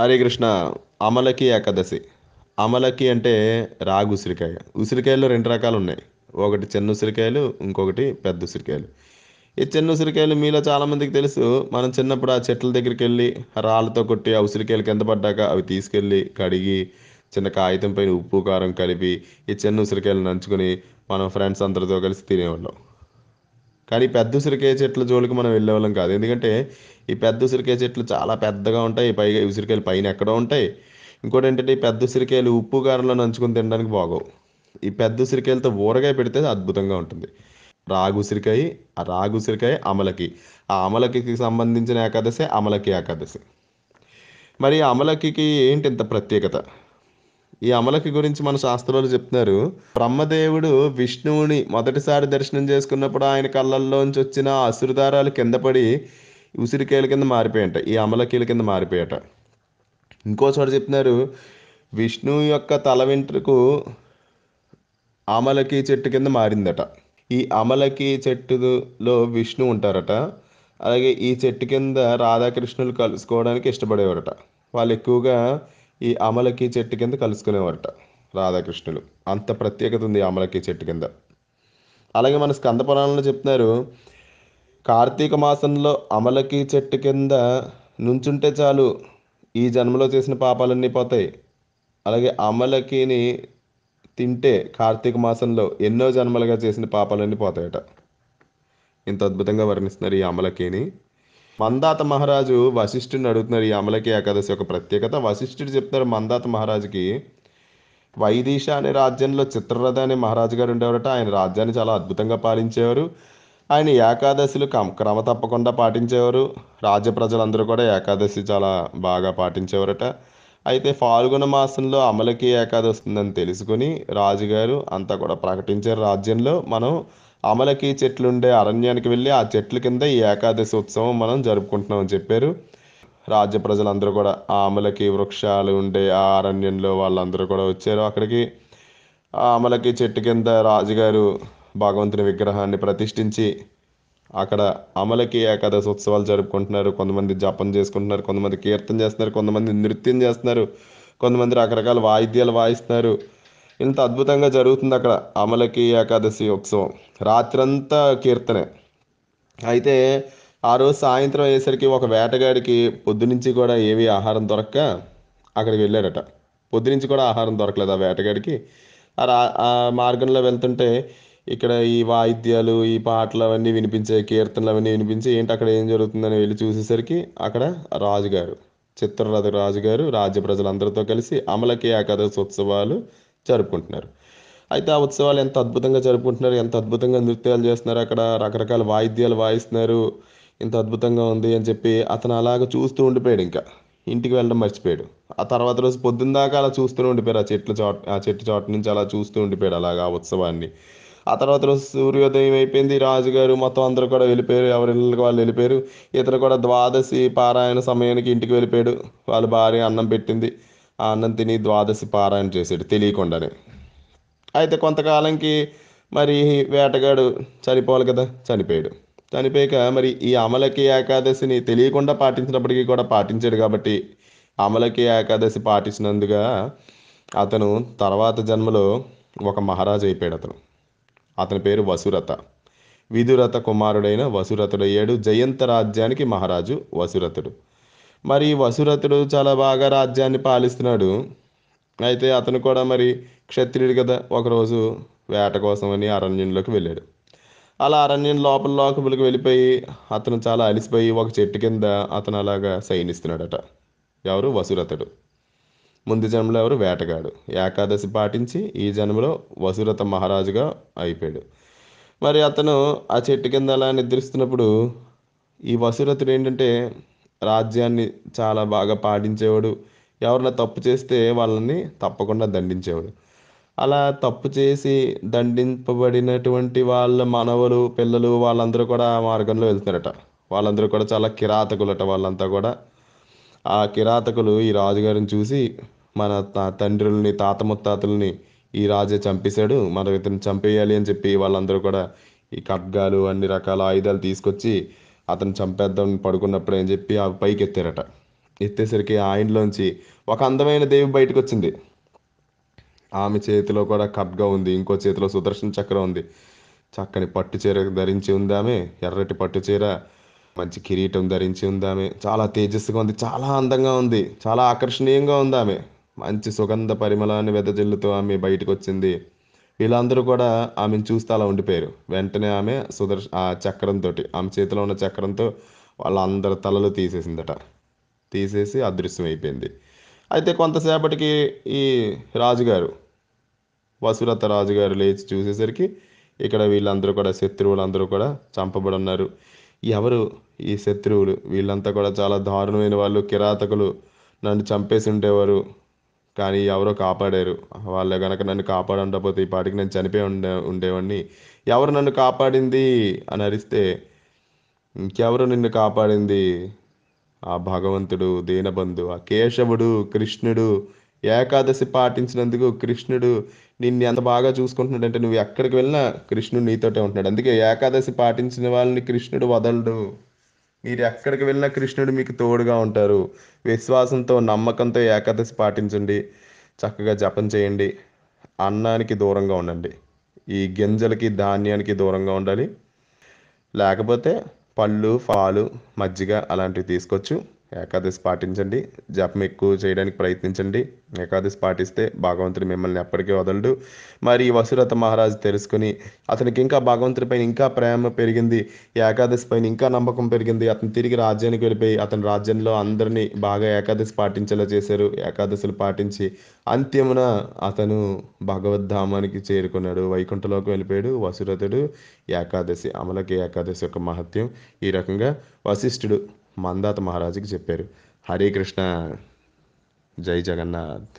హరే కృష్ణ అమలకి ఏకాదశి అమలకి అంటే రాగు ఉసిరికాయ ఉసిరికాయలు రెండు రకాలు ఉన్నాయి ఒకటి చిన్న ఉసిరికాయలు ఇంకొకటి పెద్ద ఉసిరికాయలు ఈ చిన్న ఉసిరికాయలు మీలో చాలామందికి తెలుసు మనం చిన్నప్పుడు ఆ చెట్ల దగ్గరికి వెళ్ళి రాళ్ళతో కొట్టి ఆ ఉసిరికాయలు కింద పడ్డాక అవి తీసుకెళ్ళి కడిగి చిన్న కాగితం పైన ఉప్పు కారం కలిపి ఈ చిన్న ఉసిరికాయలు నంచుకొని మనం ఫ్రెండ్స్ అందరితో కలిసి తినేవాళ్ళం కానీ పెద్ద ఉసిరికాయ చెట్ల జోలికి మనం వెళ్ళేవాళ్ళం కాదు ఎందుకంటే ఈ పెద్ద ఉసిరికాయ చెట్లు చాలా పెద్దగా ఉంటాయి పైగా ఉసిరికాయలు పైన ఎక్కడో ఉంటాయి ఇంకోటి ఏంటంటే ఈ పెద్ద ఉసిరికాయలు ఉప్పు కారంలో నంచుకొని తినడానికి బాగోవు ఈ పెద్ద ఉసిరికాయలతో ఊరగాయ పెడితే అద్భుతంగా ఉంటుంది రాగు ఉసిరికాయ ఆ రాగు ఉసిరికాయ అమలకి ఆ అమలకి సంబంధించిన ఏకాదశి అమలకి ఏకాదశి మరి అమలకి ఏంటి ఇంత ప్రత్యేకత ఈ అమలకి గురించి మన శాస్త్రాలు చెప్తున్నారు బ్రహ్మదేవుడు విష్ణువుని మొదటిసారి దర్శనం చేసుకున్నప్పుడు ఆయన కళ్ళల్లోంచి వచ్చిన అసురుదారాలు కింద పడి ఉసిరికేల కింద మారిపోయాట ఈ అమలకీల కింద మారిపోయాట ఇంకో చోట చెప్తున్నారు విష్ణువు యొక్క తల వెంట్రుకు అమలకి చెట్టు కింద మారిందట ఈ అమలకి చెట్టులో విష్ణు ఉంటారట అలాగే ఈ చెట్టు కింద రాధాకృష్ణులు కలుసుకోవడానికి ఇష్టపడేవారట వాళ్ళు ఎక్కువగా ఈ అమలకి చెట్టు కింద కలుసుకునేవారట రాధాకృష్ణులు అంత ప్రత్యేకత ఉంది అమలకి చెట్టు కింద అలాగే మన స్కంద పురాణంలో చెప్తున్నారు కార్తీక మాసంలో అమలకి చెట్టు కింద నుంచుంటే చాలు ఈ జన్మలో చేసిన పాపాలన్నీ పోతాయి అలాగే అమలకిని తింటే కార్తీక మాసంలో ఎన్నో జన్మలుగా చేసిన పాపాలన్నీ పోతాయట ఇంత అద్భుతంగా వర్ణిస్తున్నారు ఈ అమలకిని మందాత మహారాజు వశిష్ఠుని అడుగుతున్నారు ఈ అమలకి ఏకాదశి ఒక ప్రత్యేకత వశిష్ఠుడు చెప్తారు మందాత మహారాజుకి వైదీష అనే రాజ్యంలో చిత్రరథ అనే మహారాజు గారు ఉండేవారట ఆయన రాజ్యాన్ని చాలా అద్భుతంగా పాలించేవారు ఆయన ఏకాదశిలు క్రమ తప్పకుండా పాటించేవారు రాజ్య ప్రజలందరూ కూడా ఏకాదశి చాలా బాగా పాటించేవారట అయితే ఫాల్గుణ మాసంలో అమలకి ఏకాదశి ఉందని తెలుసుకుని రాజుగారు అంతా కూడా ప్రకటించారు రాజ్యంలో మనం అమలకి చెట్లుండే అరణ్యానికి వెళ్ళి ఆ చెట్ల కింద ఈ ఏకాదశి ఉత్సవం మనం జరుపుకుంటున్నామని చెప్పారు రాజ్య ప్రజలందరూ కూడా ఆ అమలకి వృక్షాలు ఉండే ఆ అరణ్యంలో వాళ్ళందరూ కూడా వచ్చారు అక్కడికి ఆ అమలకి చెట్టు కింద రాజుగారు భగవంతుని విగ్రహాన్ని ప్రతిష్ఠించి అక్కడ అమలకి ఏకాదశి ఉత్సవాలు జరుపుకుంటున్నారు కొంతమంది జపం చేసుకుంటున్నారు కొంతమంది కీర్తన చేస్తున్నారు కొంతమంది నృత్యం చేస్తున్నారు కొంతమంది రకరకాల వాయిద్యాలు వాయిస్తున్నారు ఇంత అద్భుతంగా జరుగుతుంది అక్కడ అమలకి ఏకాదశి ఉత్సవం రాత్రంతా కీర్తనే అయితే ఆ రోజు సాయంత్రం అయ్యేసరికి ఒక వేటగాడికి పొద్దునుంచి కూడా ఏవి ఆహారం దొరక్క అక్కడికి వెళ్ళాడట పొద్దునుంచి కూడా ఆహారం దొరకలేదు ఆ వేటగాడికి ఆ మార్గంలో వెళ్తుంటే ఇక్కడ ఈ వాయిద్యాలు ఈ పాటలు అవన్నీ వినిపించే కీర్తనలు అవన్నీ వినిపించి ఏంటి అక్కడ ఏం జరుగుతుందని వెళ్ళి చూసేసరికి అక్కడ రాజుగారు చిత్రరథ రాజుగారు రాజ్య ప్రజలందరితో కలిసి అమలకి ఏకాదశి ఉత్సవాలు జరుపుకుంటున్నారు అయితే ఆ ఉత్సవాలు ఎంత అద్భుతంగా జరుపుకుంటున్నారు ఎంత అద్భుతంగా నృత్యాలు చేస్తున్నారు అక్కడ రకరకాల వాయిద్యాలు వాయిస్తున్నారు ఇంత అద్భుతంగా ఉంది అని చెప్పి అతను అలాగ చూస్తూ ఉండిపోయాడు ఇంకా ఇంటికి వెళ్ళడం మర్చిపోయాడు ఆ తర్వాత రోజు పొద్దున్న దాకా అలా చూస్తూనే ఉండిపోయారు ఆ చెట్ల చోట ఆ చెట్టు చోట నుంచి అలా చూస్తూ ఉండిపోయాడు అలాగా ఆ ఉత్సవాన్ని ఆ తర్వాత రోజు సూర్యోదయం అయిపోయింది రాజుగారు మొత్తం అందరూ కూడా వెళ్ళిపోయారు ఎవరి ఇళ్ళకి వాళ్ళు వెళ్ళిపోయారు ఇతను కూడా ద్వాదశి పారాయణ సమయానికి ఇంటికి వెళ్ళిపోయాడు వాళ్ళ భార్య అన్నం పెట్టింది ఆనందిని ద్వాదశి పారాయణ చేశాడు తెలియకుండానే అయితే కొంతకాలంకి మరి వేటగాడు చనిపోవాలి కదా చనిపోయాడు చనిపోయాక మరి ఈ అమలకి ఏకాదశిని తెలియకుండా పాటించినప్పటికీ కూడా పాటించాడు కాబట్టి అమలకి ఏకాదశి పాటించినందుగా అతను తర్వాత జన్మలో ఒక మహారాజు అయిపోయాడు అతను అతని పేరు వసురథ విధురథ కుమారుడైన వసురథుడయ్యాడు జయంత రాజ్యానికి మహారాజు వసురథుడు మరి వసురథుడు చాలా బాగా రాజ్యాన్ని పాలిస్తున్నాడు అయితే అతను కూడా మరి క్షత్రియుడు కదా ఒకరోజు వేట కోసమని అరణ్యంలోకి వెళ్ళాడు అలా అరణ్యం లోపల లోపలికి వెళ్ళిపోయి అతను చాలా అలిసిపోయి ఒక చెట్టు కింద అతను అలాగా సైనిస్తున్నాడట ఎవరు వసురథుడు ముందు జన్మలో ఎవరు వేటగాడు ఏకాదశి పాటించి ఈ జన్మలో వసురథ మహారాజుగా అయిపోయాడు మరి అతను ఆ చెట్టు కింద అలా నిద్రిస్తున్నప్పుడు ఈ వసురథుడు ఏంటంటే రాజ్యాన్ని చాలా బాగా పాటించేవాడు ఎవరైనా తప్పు చేస్తే వాళ్ళని తప్పకుండా దండించేవాడు అలా తప్పు చేసి దండింపబడినటువంటి వాళ్ళ మనవలు పిల్లలు వాళ్ళందరూ కూడా మార్గంలో వెళ్తున్నారట వాళ్ళందరూ కూడా చాలా కిరాతకులట వాళ్ళంతా కూడా ఆ కిరాతకులు ఈ రాజుగారిని చూసి మన తండ్రుల్ని తాత ముత్తాతల్ని ఈ రాజే చంపేశాడు మనం ఇతను చంపేయాలి అని చెప్పి వాళ్ళందరూ కూడా ఈ ఖడ్గాలు అన్ని రకాల ఆయుధాలు తీసుకొచ్చి అతను చంపేద్దాం పడుకున్నప్పుడు అని చెప్పి ఆ పైకి ఎత్తారట ఎత్తేసరికి ఆ ఇంట్లోంచి ఒక అందమైన దేవి బయటకు వచ్చింది ఆమె చేతిలో కూడా ఖడ్గా ఉంది ఇంకో చేతిలో సుదర్శన చక్రం ఉంది చక్కని పట్టు చీర ధరించి ఉందామే ఎర్రటి పట్టు చీర మంచి కిరీటం ధరించి ఉందామే చాలా తేజస్సుగా ఉంది చాలా అందంగా ఉంది చాలా ఆకర్షణీయంగా ఆమె మంచి సుగంధ పరిమళాన్ని వెదజల్లుతూ ఆమె బయటకు వచ్చింది వీళ్ళందరూ కూడా ఆమెను చూస్తే అలా ఉండిపోయారు వెంటనే ఆమె సుదర్శ ఆ చక్రంతో ఆమె చేతిలో ఉన్న చక్రంతో వాళ్ళందరి తలలు తీసేసిందట తీసేసి అదృశ్యం అయిపోయింది అయితే కొంతసేపటికి ఈ రాజుగారు వసురథ రాజుగారు లేచి చూసేసరికి ఇక్కడ వీళ్ళందరూ కూడా శత్రువులందరూ కూడా చంపబడి ఉన్నారు ఎవరు ఈ శత్రువులు వీళ్ళంతా కూడా చాలా దారుణమైన వాళ్ళు కిరాతకులు నన్ను చంపేసి ఉండేవారు కానీ ఎవరో కాపాడారు వాళ్ళు కనుక నన్ను కాపాడకపోతే ఈ పాటికి నేను చనిపోయి ఉండే ఉండేవాడిని ఎవరు నన్ను కాపాడింది అని అరిస్తే ఇంకెవరు నిన్ను కాపాడింది ఆ భగవంతుడు దీనబంధు ఆ కేశవుడు కృష్ణుడు ఏకాదశి పాటించినందుకు కృష్ణుడు నిన్ను ఎంత బాగా చూసుకుంటున్నాడంటే నువ్వు ఎక్కడికి వెళ్ళినా కృష్ణుడు నీతోటే ఉంటున్నాడు అందుకే ఏకాదశి పాటించిన వాళ్ళని కృష్ణుడు వదలడు మీరు ఎక్కడికి వెళ్ళినా కృష్ణుడు మీకు తోడుగా ఉంటారు విశ్వాసంతో నమ్మకంతో ఏకాదశి పాటించండి చక్కగా జపం చేయండి అన్నానికి దూరంగా ఉండండి ఈ గింజలకి ధాన్యానికి దూరంగా ఉండాలి లేకపోతే పళ్ళు పాలు మజ్జిగ అలాంటివి తీసుకొచ్చు ఏకాదశి పాటించండి జపం ఎక్కువ చేయడానికి ప్రయత్నించండి ఏకాదశి పాటిస్తే భాగవంతుడు మిమ్మల్ని ఎప్పటికీ వదలడు మరి వసురథ మహారాజు తెలుసుకుని అతనికి ఇంకా భగవంతుడి పైన ఇంకా ప్రేమ పెరిగింది ఏకాదశి పైన ఇంకా నమ్మకం పెరిగింది అతను తిరిగి రాజ్యానికి వెళ్ళిపోయి అతని రాజ్యంలో అందరినీ బాగా ఏకాదశి పాటించేలా చేశారు ఏకాదశులు పాటించి అంత్యమున అతను భగవద్ధామానికి చేరుకున్నాడు వైకుంఠలోకి వెళ్ళిపోయాడు వసురథుడు ఏకాదశి అమలకి ఏకాదశి యొక్క మహత్యం ఈ రకంగా వశిష్ఠుడు మందాత మహారాజుకి చెప్పారు హరే కృష్ణ జై జగన్నాథ్